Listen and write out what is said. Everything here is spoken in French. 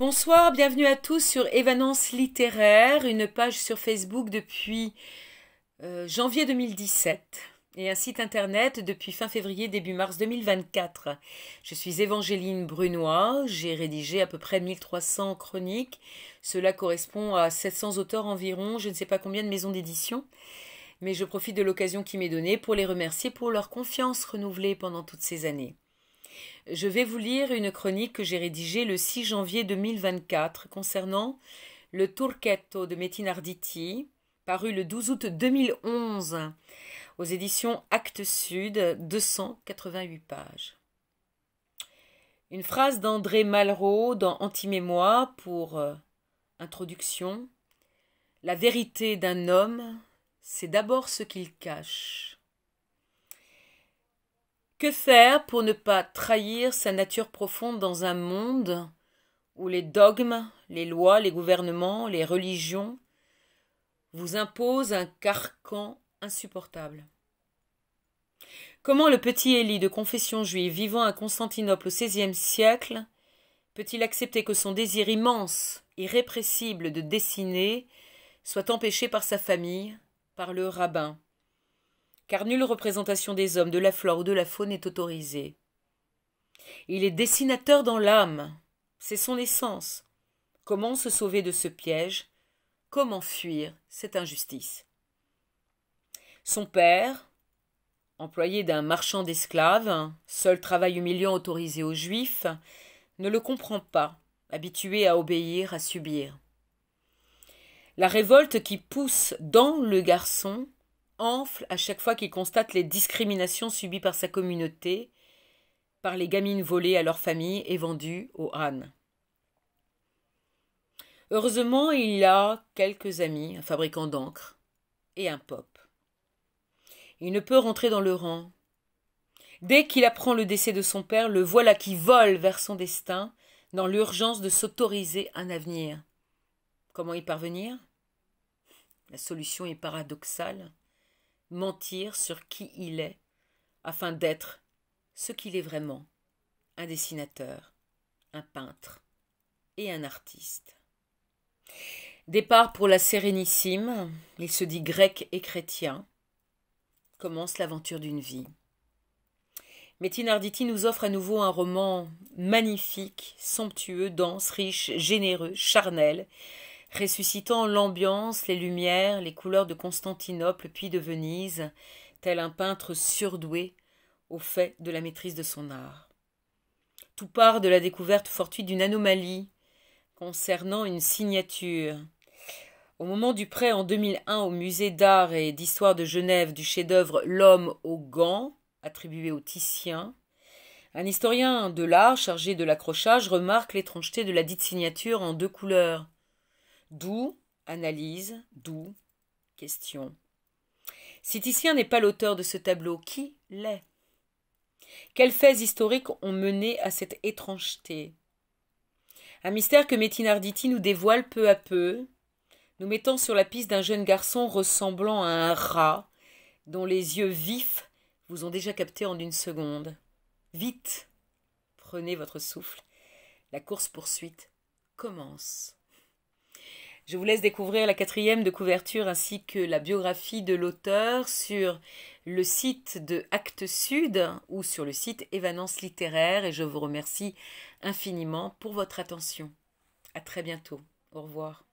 Bonsoir, bienvenue à tous sur Évanence littéraire, une page sur Facebook depuis euh, janvier 2017 et un site internet depuis fin février, début mars 2024. Je suis Évangéline Brunois, j'ai rédigé à peu près 1300 chroniques, cela correspond à 700 auteurs environ, je ne sais pas combien de maisons d'édition, mais je profite de l'occasion qui m'est donnée pour les remercier pour leur confiance renouvelée pendant toutes ces années. Je vais vous lire une chronique que j'ai rédigée le 6 janvier 2024 concernant le Turchetto de Metinarditi, paru le 12 août 2011 aux éditions Actes Sud, 288 pages. Une phrase d'André Malraux dans Antimémoire pour euh, introduction. La vérité d'un homme, c'est d'abord ce qu'il cache. Que faire pour ne pas trahir sa nature profonde dans un monde où les dogmes, les lois, les gouvernements, les religions vous imposent un carcan insupportable Comment le petit Élie de confession juive vivant à Constantinople au XVIe siècle peut-il accepter que son désir immense, irrépressible de dessiner soit empêché par sa famille, par le rabbin car nulle représentation des hommes, de la flore ou de la faune n'est autorisée. Il est dessinateur dans l'âme, c'est son essence. Comment se sauver de ce piège Comment fuir cette injustice Son père, employé d'un marchand d'esclaves, seul travail humiliant autorisé aux Juifs, ne le comprend pas, habitué à obéir, à subir. La révolte qui pousse dans le garçon enfle à chaque fois qu'il constate les discriminations subies par sa communauté, par les gamines volées à leur famille et vendues aux ânes. Heureusement, il a quelques amis, un fabricant d'encre et un pop. Il ne peut rentrer dans le rang. Dès qu'il apprend le décès de son père, le voilà qui vole vers son destin dans l'urgence de s'autoriser un avenir. Comment y parvenir La solution est paradoxale mentir sur qui il est, afin d'être ce qu'il est vraiment, un dessinateur, un peintre et un artiste. Départ pour la Sérénissime, il se dit grec et chrétien, commence l'aventure d'une vie. Mettinarditi nous offre à nouveau un roman magnifique, somptueux, dense, riche, généreux, charnel, ressuscitant l'ambiance, les lumières, les couleurs de Constantinople puis de Venise, tel un peintre surdoué au fait de la maîtrise de son art. Tout part de la découverte fortuite d'une anomalie concernant une signature. Au moment du prêt en 2001 au musée d'art et d'histoire de Genève du chef-d'œuvre L'homme aux gants, attribué au Titien, un historien de l'art chargé de l'accrochage remarque l'étrangeté de la dite signature en deux couleurs, D'où analyse, d'où question. Titien n'est pas l'auteur de ce tableau. Qui l'est Quels faits historiques ont mené à cette étrangeté Un mystère que Métinarditi nous dévoile peu à peu, nous mettant sur la piste d'un jeune garçon ressemblant à un rat, dont les yeux vifs vous ont déjà capté en une seconde. Vite Prenez votre souffle. La course-poursuite commence. Je vous laisse découvrir la quatrième de couverture ainsi que la biographie de l'auteur sur le site de Actes Sud ou sur le site Évanance littéraire et je vous remercie infiniment pour votre attention. À très bientôt. Au revoir.